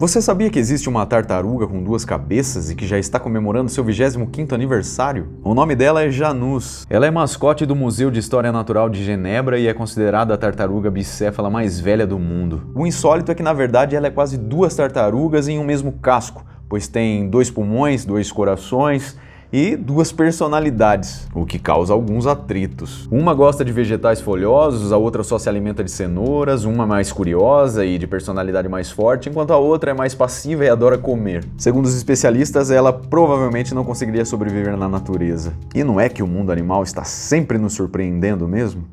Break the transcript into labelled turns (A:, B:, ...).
A: Você sabia que existe uma tartaruga com duas cabeças e que já está comemorando seu 25º aniversário? O nome dela é Janus. Ela é mascote do Museu de História Natural de Genebra e é considerada a tartaruga bicéfala mais velha do mundo. O insólito é que na verdade ela é quase duas tartarugas em um mesmo casco, pois tem dois pulmões, dois corações e duas personalidades, o que causa alguns atritos. Uma gosta de vegetais folhosos, a outra só se alimenta de cenouras, uma mais curiosa e de personalidade mais forte, enquanto a outra é mais passiva e adora comer. Segundo os especialistas, ela provavelmente não conseguiria sobreviver na natureza. E não é que o mundo animal está sempre nos surpreendendo mesmo?